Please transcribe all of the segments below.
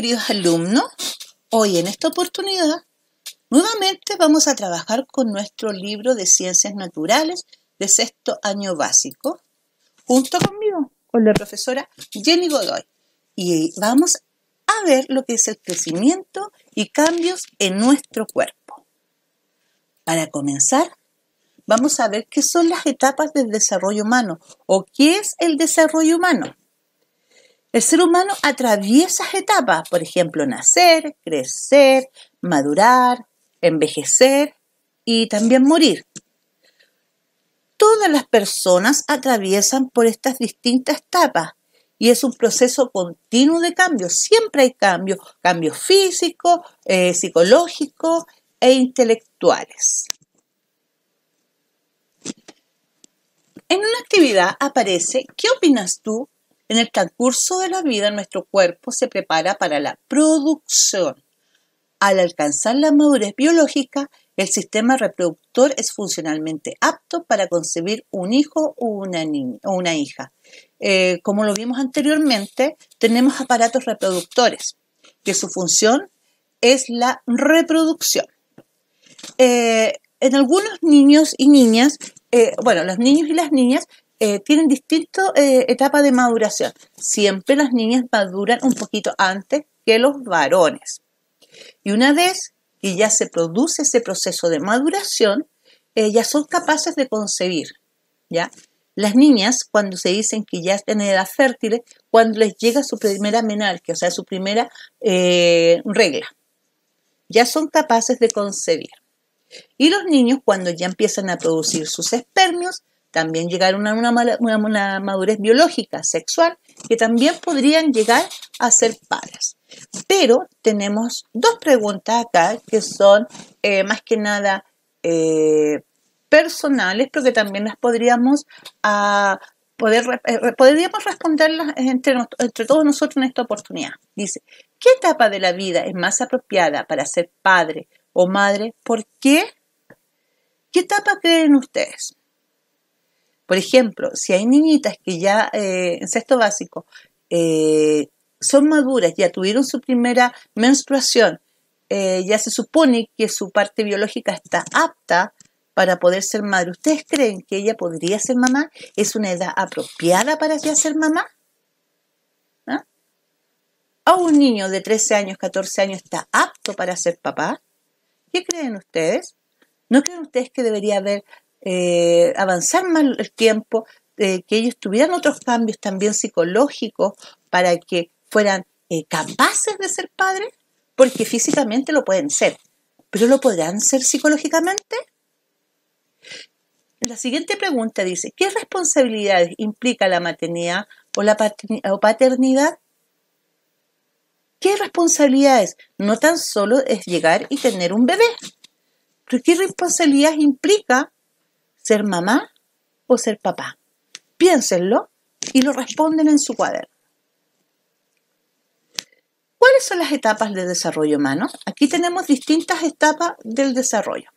queridos alumnos, hoy en esta oportunidad nuevamente vamos a trabajar con nuestro libro de ciencias naturales de sexto año básico, junto conmigo, con la profesora Jenny Godoy. Y vamos a ver lo que es el crecimiento y cambios en nuestro cuerpo. Para comenzar, vamos a ver qué son las etapas del desarrollo humano o qué es el desarrollo humano. El ser humano atraviesa etapas, por ejemplo, nacer, crecer, madurar, envejecer y también morir. Todas las personas atraviesan por estas distintas etapas y es un proceso continuo de cambio. Siempre hay cambios, cambios físicos, eh, psicológicos e intelectuales. En una actividad aparece, ¿qué opinas tú en el transcurso de la vida, nuestro cuerpo se prepara para la producción. Al alcanzar la madurez biológica, el sistema reproductor es funcionalmente apto para concebir un hijo o una, hija. Eh, como lo vimos anteriormente, tenemos aparatos reproductores, que su función es la reproducción. Eh, en algunos niños y niñas, eh, bueno, los niños y las niñas eh, tienen distintas eh, etapas de maduración. Siempre las niñas maduran un poquito antes que los varones. Y una vez que ya se produce ese proceso de maduración, eh, ya son capaces de concebir. ¿ya? Las niñas, cuando se dicen que ya están en edad fértil, cuando les llega su primera menarquia, o sea, su primera regla, ya son capaces de concebir. Y los niños, cuando ya empiezan a producir sus espermios, también llegar a una, madurez biológica, sexual, que también podrían llegar a ser padres. Pero tenemos dos preguntas acá que son eh, más que nada eh, personales, pero que también las podríamos a ah, poder, eh, podríamos responderlas entre, entre todos nosotros en esta oportunidad. Dice, ¿qué etapa de la vida es más apropiada para ser padre o madre? ¿Por qué? ¿Qué etapa creen ustedes? Por ejemplo, si hay niñitas que ya eh, en sexto básico eh, son maduras, ya tuvieron su primera menstruación, eh, ya se supone que su parte biológica está apta para poder ser madre. ¿Ustedes creen que ella podría ser mamá? ¿Es una edad apropiada para ya ser mamá? ¿Ah? ¿A un niño de 13 años, 14 años está apto para ser papá? ¿Qué creen ustedes? ¿No creen ustedes que debería haber eh, avanzar más el tiempo, eh, que ellos tuvieran otros cambios también psicológicos para que fueran eh, capaces de ser padres, porque físicamente lo pueden ser, pero lo podrán ser psicológicamente. La siguiente pregunta dice, ¿qué responsabilidades implica la maternidad o la paternidad? ¿Qué responsabilidades? No tan solo es llegar y tener un bebé, ¿qué responsabilidades implica ¿Ser mamá o ser papá? Piénsenlo y lo responden en su cuaderno. ¿Cuáles son las etapas de desarrollo humano? Aquí tenemos distintas etapas del desarrollo.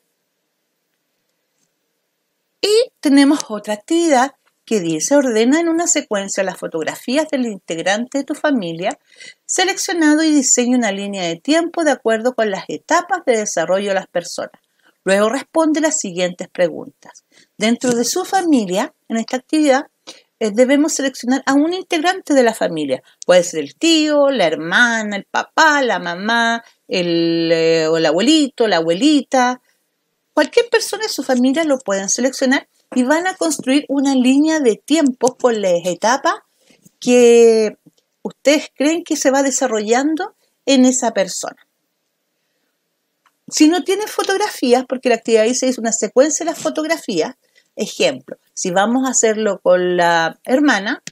Y tenemos otra actividad que dice ordena en una secuencia las fotografías del integrante de tu familia seleccionado y diseña una línea de tiempo de acuerdo con las etapas de desarrollo de las personas. Luego responde las siguientes preguntas. Dentro de su familia, en esta actividad, eh, debemos seleccionar a un integrante de la familia. Puede ser el tío, la hermana, el papá, la mamá, eh, el, abuelito, la abuelita. Cualquier persona de su familia lo pueden seleccionar y van a construir una línea de tiempo con las etapas que ustedes creen que se va desarrollando en esa persona. Si no tienen fotografías, porque la actividad dice es una secuencia de las fotografías, ejemplo, si vamos a hacerlo con la hermana,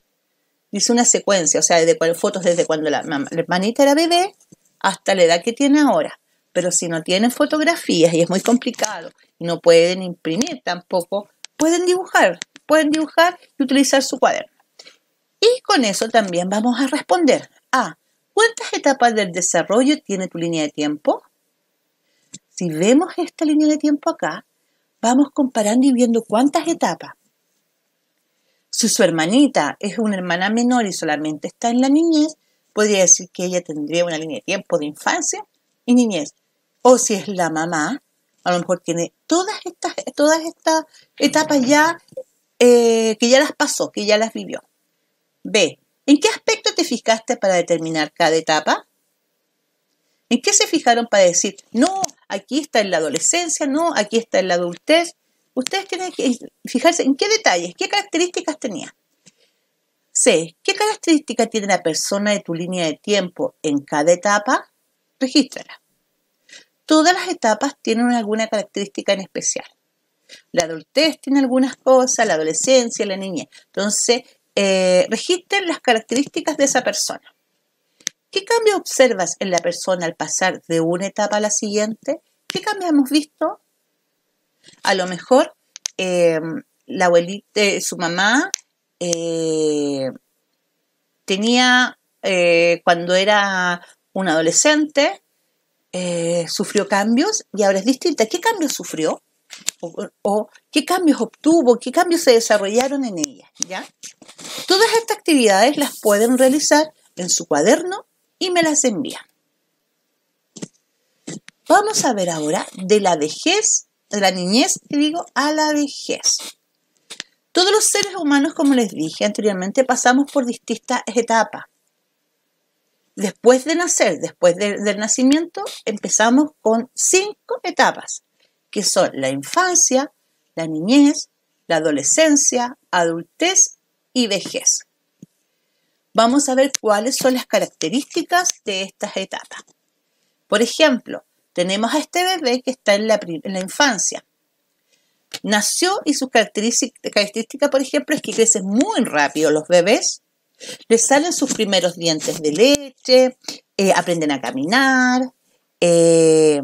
dice una secuencia, o sea, de fotos desde cuando la, mamá, la hermanita era bebé hasta la edad que tiene ahora. Pero si no tienen fotografías y es muy complicado y no pueden imprimir tampoco, pueden dibujar, pueden dibujar y utilizar su cuaderno. Y con eso también vamos a responder a ¿cuántas etapas del desarrollo tiene tu línea de tiempo? Si vemos esta línea de tiempo acá, vamos comparando y viendo cuántas etapas. Si su hermanita es una hermana menor y solamente está en la niñez, podría decir que ella tendría una línea de tiempo de infancia y niñez. O si es la mamá, a lo mejor tiene todas estas, todas estas etapas ya eh, que ya las pasó, que ya las vivió. B. ¿En qué aspecto te fijaste para determinar cada etapa? ¿En qué se fijaron para decir, no, aquí está en la adolescencia, no, aquí está en la adultez. Ustedes tienen que fijarse en qué detalles, qué características tenía. C. ¿Qué características tiene la persona de tu línea de tiempo en cada etapa? Regístrala. Todas las etapas tienen alguna característica en especial. La adultez tiene algunas cosas, la adolescencia, la niñez. Entonces, eh, registren las características de esa persona. ¿Qué cambios observas en la persona al pasar de una etapa a la siguiente? ¿Qué cambios hemos visto? A lo mejor eh, la abuelita, eh, su mamá, eh, tenía, cuando era un adolescente, sufrió cambios y ahora es distinta. ¿Qué cambios sufrió? o, qué cambios obtuvo, qué cambios se desarrollaron en ella. ¿ya? Todas estas actividades las pueden realizar en su cuaderno y me las envían. Vamos a ver ahora de la vejez, de la niñez, te digo, a la vejez. Todos los seres humanos, como les dije anteriormente, pasamos por distintas etapas. Después de nacer, después del nacimiento, empezamos con cinco etapas, que son la infancia, la niñez, la adolescencia, adultez y vejez vamos a ver cuáles son las características de estas etapas. Por ejemplo, tenemos a este bebé que está en la, infancia. Nació y su característica, por ejemplo, es que crecen muy rápido los bebés. Les salen sus primeros dientes de leche, eh, aprenden a caminar, eh,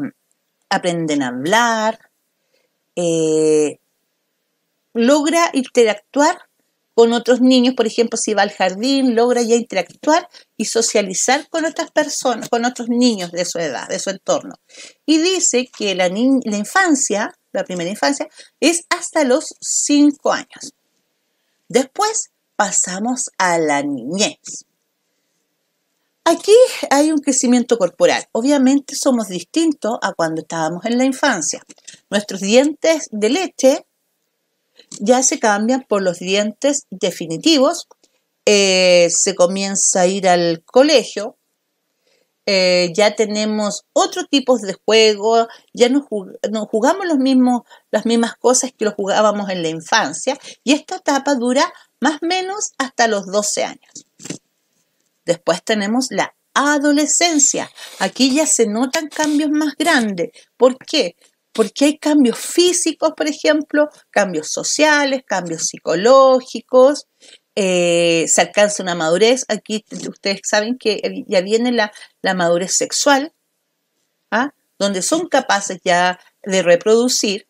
aprenden a hablar, eh, logra interactuar con otros niños, por ejemplo, si va al jardín, logra ya interactuar y socializar con otras personas, con otros niños de su edad, de su entorno. Y dice que la, infancia, la primera infancia, es hasta los 5 años. Después pasamos a la niñez. Aquí hay un crecimiento corporal. Obviamente somos distintos a cuando estábamos en la infancia. Nuestros dientes de leche ya se cambian por los dientes definitivos, eh, se comienza a ir al colegio, eh, ya tenemos otro tipo de juego, ya no, jugamos los mismos, las mismas cosas que lo jugábamos en la infancia y esta etapa dura más o menos hasta los 12 años. Después tenemos la adolescencia. Aquí ya se notan cambios más grandes. ¿Por qué? porque hay cambios físicos, por ejemplo, cambios sociales, cambios psicológicos, eh, se alcanza una madurez, aquí ustedes saben que ya viene la, madurez sexual, ¿ah? donde son capaces ya de reproducir,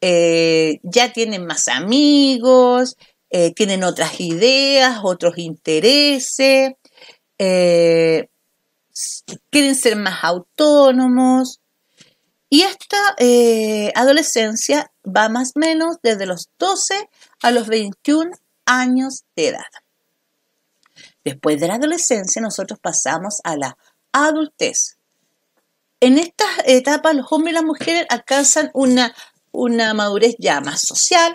eh, ya tienen más amigos, eh, tienen otras ideas, otros intereses, quieren ser más autónomos, y esta eh, adolescencia va más o menos desde los 12 a los 21 años de edad. Después de la adolescencia nosotros pasamos a la adultez. En esta etapa los hombres y las mujeres alcanzan una, una madurez ya más social,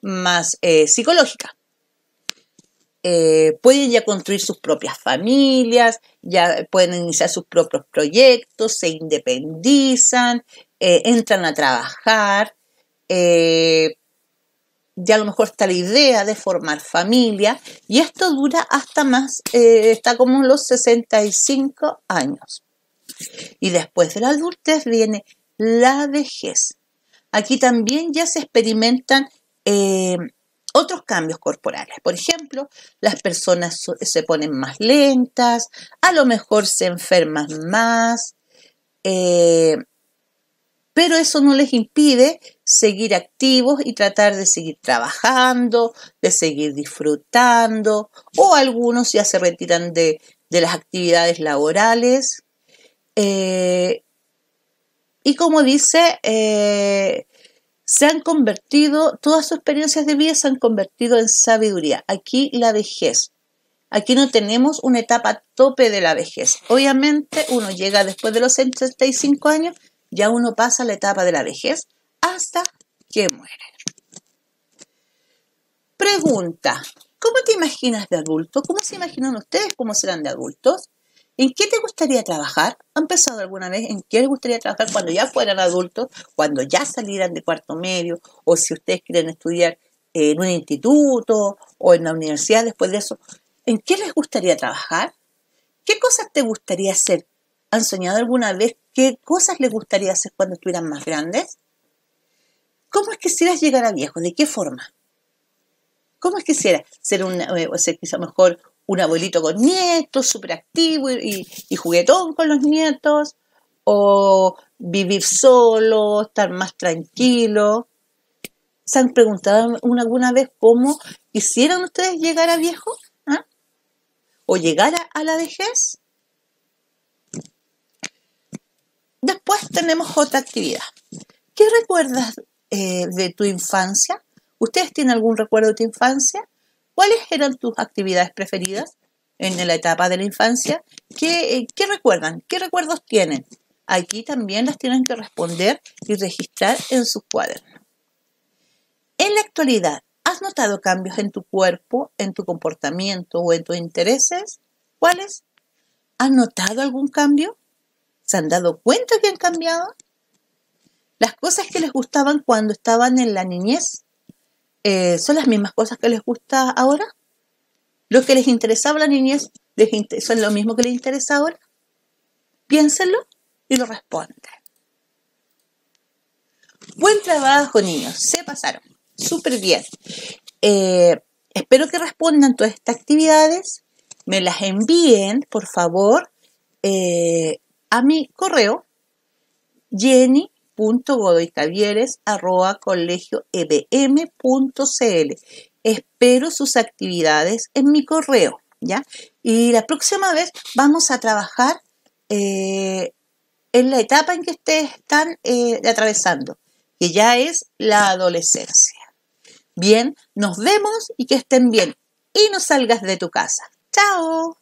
más eh, psicológica. Eh, pueden ya construir sus propias familias, ya pueden iniciar sus propios proyectos, se independizan, eh, entran a trabajar, eh, ya a lo mejor está la idea de formar familia y esto dura hasta más, está como los 65 años. Y después de la adultez viene la vejez. Aquí también ya se experimentan otros cambios corporales. Por ejemplo, las personas se ponen más lentas, a lo mejor se enferman más, eh, pero eso no les impide seguir activos y tratar de seguir trabajando, de seguir disfrutando, o algunos ya se retiran de, las actividades laborales. Eh, y como dice eh, se han convertido, todas sus experiencias de vida se han convertido en sabiduría. Aquí la vejez. Aquí no tenemos una etapa tope de la vejez. Obviamente uno llega después de los 65 años, ya uno pasa la etapa de la vejez hasta que muere. Pregunta, ¿cómo te imaginas de adulto? ¿Cómo se imaginan ustedes cómo serán de adultos? ¿En qué te gustaría trabajar? ¿Han pensado alguna vez en qué les gustaría trabajar cuando ya fueran adultos, cuando ya salieran de cuarto medio, o si ustedes quieren estudiar en un instituto o en la universidad después de eso? ¿En qué les gustaría trabajar? ¿Qué cosas te gustaría hacer? ¿Han soñado alguna vez qué cosas les gustaría hacer cuando estuvieran más grandes? ¿Cómo es que quisieras llegar a viejo? ¿De qué forma? ¿Cómo es que quisiera ser un, eh, o ser quizá mejor un abuelito con nietos, súper activo y, juguetón con los nietos, o vivir solo, estar más tranquilo. ¿Se han preguntado alguna vez cómo quisieran ustedes llegar a viejo? Ah? ¿O llegar a, la vejez? Después tenemos otra actividad. ¿Qué recuerdas eh, de tu infancia? ¿Ustedes tienen algún recuerdo de tu infancia? ¿Cuáles eran tus actividades preferidas en la etapa de la infancia? Eh, ¿Qué, recuerdan? ¿Qué recuerdos tienen? Aquí también las tienen que responder y registrar en su cuaderno. En la actualidad, ¿has notado cambios en tu cuerpo, en tu comportamiento o en tus intereses? ¿Cuáles? ¿Han notado algún cambio? ¿Se han dado cuenta que han cambiado? Las cosas que les gustaban cuando estaban en la niñez eh, son las mismas cosas que les gusta ahora. Lo que les interesaba a la niñez son lo mismo que les interesa ahora. Piénsenlo y lo responden. Buen trabajo, niños. Se pasaron. Súper bien. Eh, espero que respondan todas estas actividades. Me las envíen, por favor, eh, a mi correo jenny colegioebm.cl. Espero sus actividades en mi correo, ¿ya? Y la próxima vez vamos a trabajar eh, en la etapa en que ustedes están eh, atravesando, que ya es la adolescencia. Bien, nos vemos y que estén bien. Y no salgas de tu casa. ¡Chao!